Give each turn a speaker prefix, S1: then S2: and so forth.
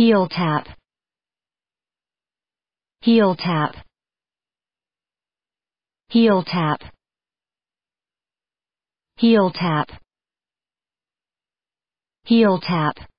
S1: heel tap heel tap heel tap heel tap heel tap